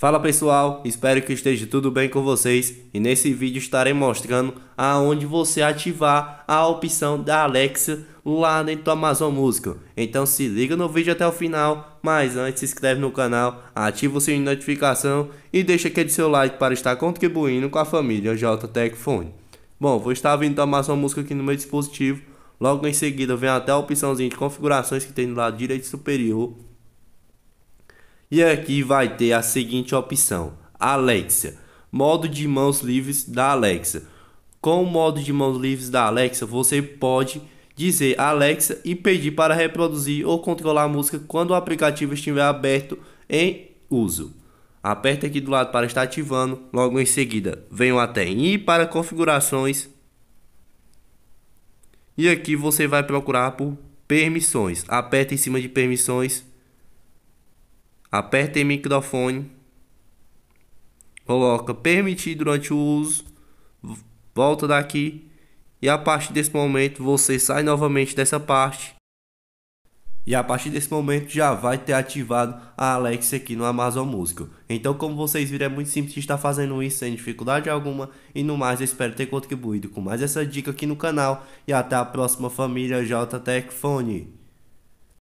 Fala pessoal, espero que esteja tudo bem com vocês e nesse vídeo estarei mostrando aonde você ativar a opção da Alexa lá dentro do Amazon Música. Então se liga no vídeo até o final, mas antes se inscreve no canal, ativa o sininho de notificação e deixa aquele seu like para estar contribuindo com a família JTEC Fone. Bom, vou estar vindo do Amazon Música aqui no meu dispositivo, logo em seguida vem até a opçãozinha de configurações que tem no lado direito superior e aqui vai ter a seguinte opção: Alexa, modo de mãos livres da Alexa. Com o modo de mãos livres da Alexa, você pode dizer Alexa e pedir para reproduzir ou controlar a música quando o aplicativo estiver aberto em uso. Aperte aqui do lado para estar ativando. Logo em seguida, venho até em I para configurações. E aqui você vai procurar por permissões. aperta em cima de permissões aperta em microfone, coloca permitir durante o uso, volta daqui e a partir desse momento você sai novamente dessa parte. E a partir desse momento já vai ter ativado a Alexa aqui no Amazon Music. Então, como vocês viram, é muito simples de estar fazendo isso sem dificuldade alguma. E no mais, eu espero ter contribuído com mais essa dica aqui no canal. E até a próxima família JTech